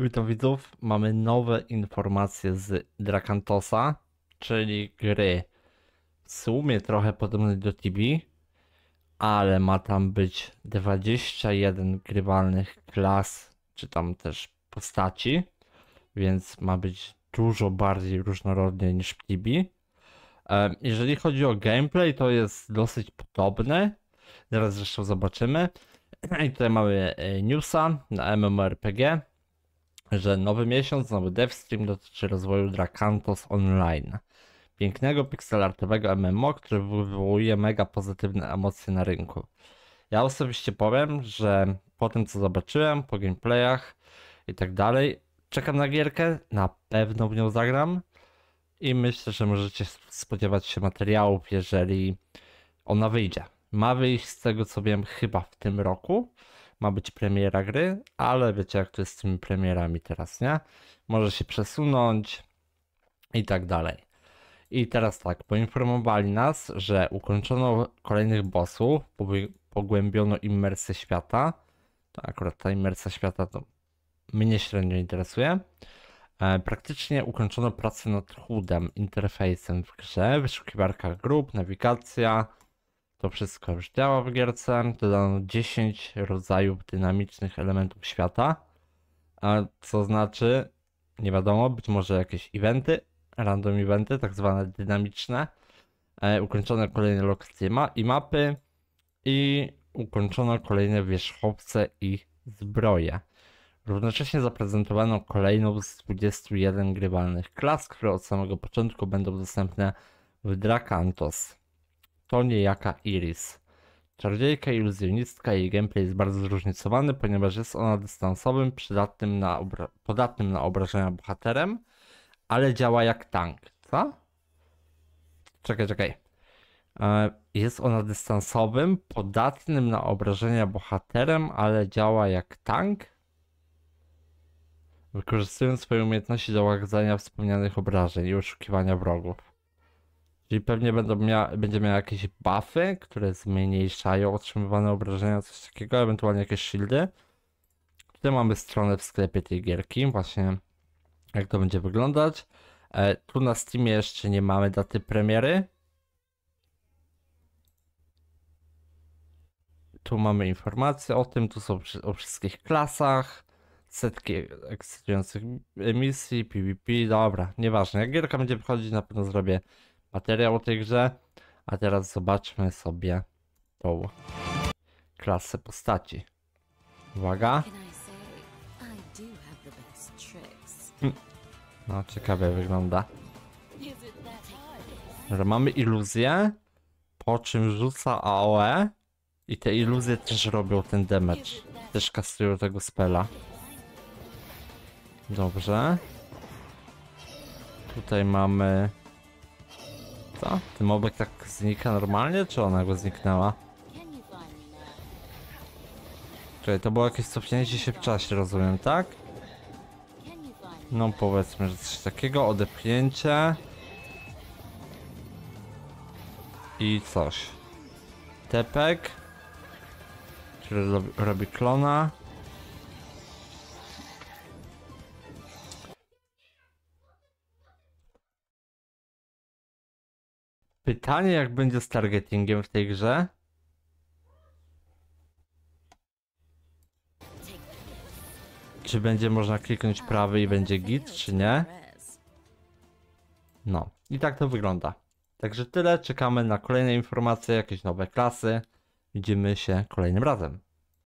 Witam widzów, mamy nowe informacje z Drakantosa, czyli gry w sumie trochę podobnej do Tibi, ale ma tam być 21 grywalnych klas, czy tam też postaci, więc ma być dużo bardziej różnorodnie niż w Tibi. Jeżeli chodzi o gameplay, to jest dosyć podobne. Zaraz zresztą zobaczymy. I tutaj mamy e, newsa na MMORPG że nowy miesiąc, nowy devstream dotyczy rozwoju Drakantos Online. Pięknego pixelartowego MMO, który wywołuje mega pozytywne emocje na rynku. Ja osobiście powiem, że po tym co zobaczyłem, po gameplayach i tak dalej, czekam na gierkę, na pewno w nią zagram i myślę, że możecie spodziewać się materiałów, jeżeli ona wyjdzie. Ma wyjść z tego co wiem chyba w tym roku ma być premiera gry, ale wiecie jak to jest z tymi premierami teraz, nie? Może się przesunąć i tak dalej. I teraz tak, poinformowali nas, że ukończono kolejnych bossów, pogłębiono immersję świata. To akurat ta immersja świata to mnie średnio interesuje. E, praktycznie ukończono pracę nad HUDem, interfejsem w grze, wyszukiwarka grup, nawigacja, to wszystko już działa w gierce. Dodano 10 rodzajów dynamicznych elementów świata. A co znaczy, nie wiadomo, być może jakieś eventy, random eventy, tak zwane dynamiczne. E, ukończone kolejne lokacje ma i mapy. I ukończono kolejne wierzchowce i zbroje. Równocześnie zaprezentowano kolejną z 21 grywalnych klas, które od samego początku będą dostępne w Drakantos to niejaka Iris. Czarodziejka, iluzjonistka, jej gameplay jest bardzo zróżnicowany, ponieważ jest ona dystansowym, przydatnym na podatnym na obrażenia bohaterem, ale działa jak tank, co? Czekaj, czekaj. E, jest ona dystansowym, podatnym na obrażenia bohaterem, ale działa jak tank. Wykorzystując swoje umiejętności do łagodzenia wspomnianych obrażeń i oszukiwania wrogów. Czyli pewnie będą mia będzie miał jakieś buffy, które zmniejszają otrzymywane obrażenia, coś takiego, ewentualnie jakieś shieldy. Tutaj mamy stronę w sklepie tej gierki, właśnie jak to będzie wyglądać. E, tu na Steamie jeszcze nie mamy daty premiery. Tu mamy informacje o tym, tu są o wszystkich klasach, setki ekscytujących misji, PvP, dobra, nieważne. Jak gierka będzie wychodzić, na pewno zrobię materiał o tej grze. A teraz zobaczmy sobie tą klasę postaci. Uwaga. Hmm. No, ciekawie wygląda. Że mamy iluzję, po czym rzuca AOE i te iluzje też robią ten damage. Też kastrują tego spela. Dobrze. Tutaj mamy co? Ten mobek tak znika normalnie, czy ona go zniknęła? Czyli to było jakieś cofnięcie się w czasie, rozumiem, tak? No powiedzmy, że coś takiego, odepchnięcie. I coś. Tepek. Który robi klona. Pytanie, jak będzie z targetingiem w tej grze? Czy będzie można kliknąć prawy i będzie git, czy nie? No, i tak to wygląda. Także tyle, czekamy na kolejne informacje, jakieś nowe klasy. Widzimy się kolejnym razem.